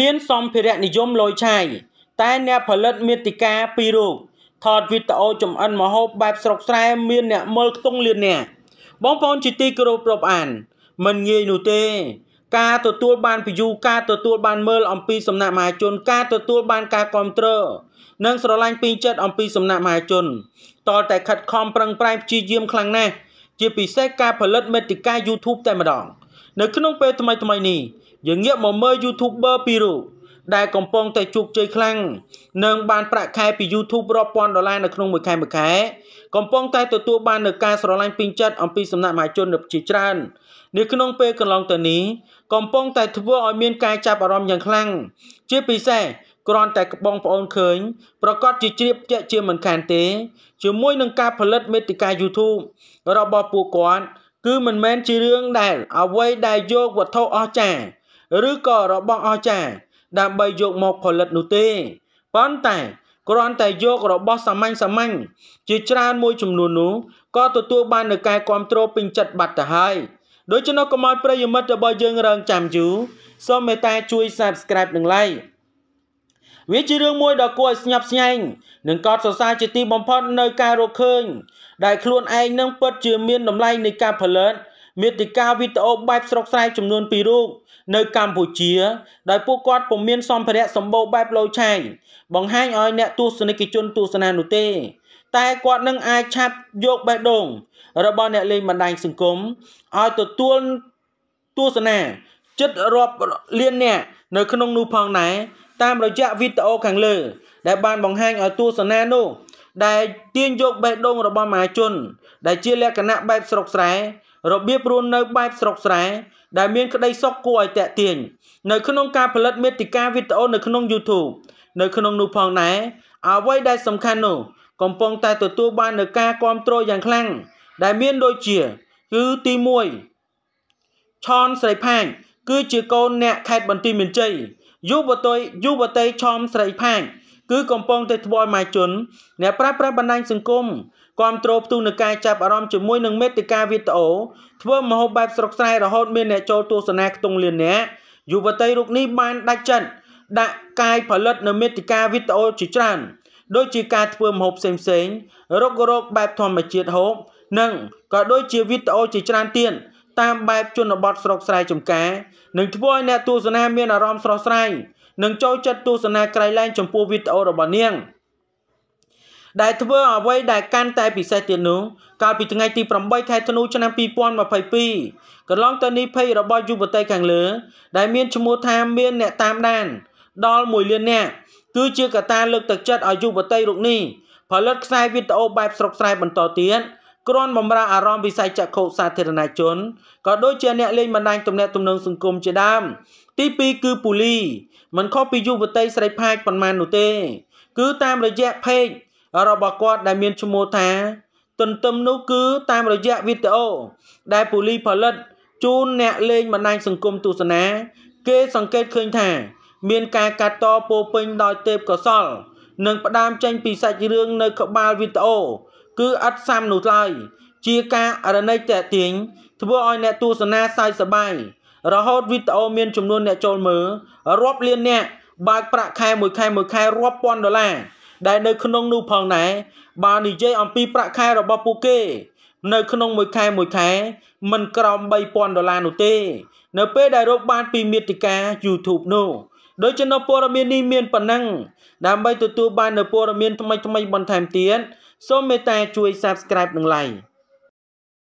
មានសម្ភារៈនិយមលយឆាយតែអ្នកផលិតមាតិកាពីររូបថតវីដេអូចំអិនម្ហូបបែបស្រុកស្រែមានអ្នកមើលខ្ទង់លានអ្នកបងប្អូនជាទីគោរពរាប់អាន មិនងាយនោះទេ ការទទួល បានពីយូការទទួល បានមើលអំពីសំណាក់មហាជន ការទទួលបានការគ្រប់គ្រងនិងស្រឡាញ់ពេញចិត្តអំពីសំណាក់មហាជនតលតែខិតខំប្រឹងប្រែងព្យាយាមខ្លាំងណាស់ជាពិសេសការផលិតមេតិកា YouTube តែម្ដងនៅក្នុងពេលថ្មីថ្មីនេះយើងងាកមកមើល YouTuber ពីររូបដែលកំពុងតែជោគជ័យខ្លាំងនិងបានប្រាក់ខែពី YouTube រាប់ពាន់ដុល្លារនៅក្នុងមួយខែមួយខែកំពុងតែទទួលបាននូវការស្រឡាញ់ពេញចិត្តអំពីសំណាក់មហាជនជាច្រើននៅក្នុងពេលកន្លងទៅនេះកំពុងតែធ្វើឲ្យមានការចាប់អារម្មណ៍យ៉ាងខ្លាំងជាពិសេសគ្រាន់តែបងប្អូនឃើញ ប្រកាសជាជ្រាបជាក់ជាមិនខានទេ ជាមួយនឹងការផលិតមេតិកា YouTube របស់ពួកគាត់គឺមិនមែនជារឿងដែលអ្វីដែលយកវត្ថុអស្ចារ្យឬក៏របស់អស្ចារ្យដើម្បីយកមកផលិតនោះទេប៉ុន្តែគ្រាន់តែយករបស់សាមញ្ញសាមញ្ញជាច្រើនមួយចំនួននោះក៏ទទួល បាននូវការគ្រប់គ្រងពេញចិត្តបាត់ទៅហើយដូច្នោះកុំឲ្យប្រិយមិត្តរបស់យើងរងចាំយូរសូមមេត្តាជួយ Subscribe និង Like វាជារឿងមួយដ៏គួរឲ្យស្ញប់ស្ញែងនិងកោតសរសើរជាទីបំផុតនៅការរកឃើញ ដែលខ្លួនឯងនឹងពិតជាមានតម្លៃនៃការផលិតមាតិកាវីដេអូបែបស្រុកស្រែចំនួន2រូបនៅកម្ពុជាដោយពួកគាត់ពុំមានសម្ភារៈសម្បូរបែបលោឆាយបង្ហាញឲ្យអ្នកទស្សនិកជនទស្សនានោះទេ តែគាត់នឹងអាចឆាប់យកបេះដូងរបស់អ្នកលេងបណ្ដាញសង្គមឲ្យទទួលទស្សនាចិត្តរាប់លានអ្នកនៅក្នុងនោះផងដែរតាមរយៈវីដេអូខាងលើ ដែលបានបង្ហាញឲ្យទស្សនានោះ ដែលទាញយកបេះដូងរបស់មហាជន ដែលជាលក្ខណៈបែបស្រុកស្រែរបៀបរស់នៅបែបស្រុកស្រែដែលមានក្តីសុខគួរឲ្យតាក់ទាញនៅក្នុងការផលិតមេតិកាវីដេអូនៅក្នុង YouTube នៅក្នុងនោះផងដែរអ្វីដែលសំខាន់នោះកំពុងតែទទួលបាននូវការគ្រប់គ្រងយ៉ាងខ្លាំងដែលមានដូចជាគឺទី1ឆនស្រីផាញ់គឺជាកូនអ្នកខេត្តបន្ទាយមានជ័យយុវតីយុវតីឆមស្រីផាញ់គឺកំពុងតែថ្វាយម៉ាជន អ្នកប្រើប្រាស់បណ្ដាញសង្គមគ្រប់គ្រងផ្ទុះនឹងការចាប់អារម្មណ៍ជាមួយនឹងមេតិការវីដេអូ ធ្វើមហោបបែបស្រុកស្រែរហូត មានអ្នកចូលទស្សនាខ្ទង់លានអ្នកយុវតីរូបនេះបានដាច់ចិត្តដាក់កាយផលិតនៅមេតិការវីដេអូជាច្រើនដូចជាការធ្វើមហូបផ្សេងៗរករោគបែបធម្មជាតិហូបនិងក៏ដូចជាវីដេអូជាច្រើនទៀតតាមបែបជនបទស្រុកស្រែចម្ការនឹងធ្វើឲ្យអ្នកទស្សនាមានអារម្មណ៍ស្រស់ស្រាយនិងចូលចិត្តទស្សនាក្រៃលែងចំពោះវីដេអូរបស់នាងដែលធ្វើអ្វីដែលកាន់តែពិសេសទៀតនោះកាលពីថ្ងៃទី8ខែធ្នូឆ្នាំ2022កន្លងទៅនេះភ័យរបស់យុវតីខាងលើ ដែលមានឈ្មោះថាមាន អ្នកតាមដានដល់1លាននាក់គឺជាកត្តាលើកទឹកចិត្តឲ្យយុវតីរូបនេះផលិតខ្សែវីដេអូបែបស្រុកស្រែបន្តទៀតគ្រាន់បំរើអារម្មណ៍វិស័យចក្ខុសាធារណជនក៏ដូចជាអ្នកលេងបណ្ដាញទំនាក់ទំនងសង្គមជាដើមទី2គឺពូលីមិនខុសពីយុវតីស្រីផាចប៉ុន្មាននោះទេ គឺតាមរយៈเพจរបស់គាត់ដែលមានឈ្មោះថាទន្ទឹមនោះគឺតាមរយៈវីដេអូដែលពូលីផលិត ជូនអ្នកលេងបណ្ដាញសង្គមទស្សនា គេសង្កេតឃើញថា មានការកាត់តពោពេញដោយទេពកោសលនិងផ្ដើមចេញពីសាច់រឿងនៅក្បាលវីដេអូគឺអត់សមនោះឡើយជាការអរណិចតេទៀងធ្វើឲ្យ អ្នកទស្សនាសើចសប្បាយរហូតវីដេអូមាន ចំនួនអ្នកចូលមើលរាប់លានអ្នកបើកប្រាក់ខែមួយខែមួយខែរាប់ពាន់ដុល្លារដែលនៅក្នុងនោះផងដែរបើនិយាយអំពីប្រាក់ខែរបស់ពួកគេ នៅក្នុងមួយខែមួយខែមិនក្រោម3000ដុល្លារនោះទេ នៅពេលដែលរកបានពីមេតិកា YouTube នោះដូច្នេះព័ត៌មាននេះមានប៉ុណ្ណឹងដើម្បីទទួលបាននូវព័ត៌មានថ្មីៗបន្ថែមទៀតសូមមេត្តាជួយ Subscribe និង Like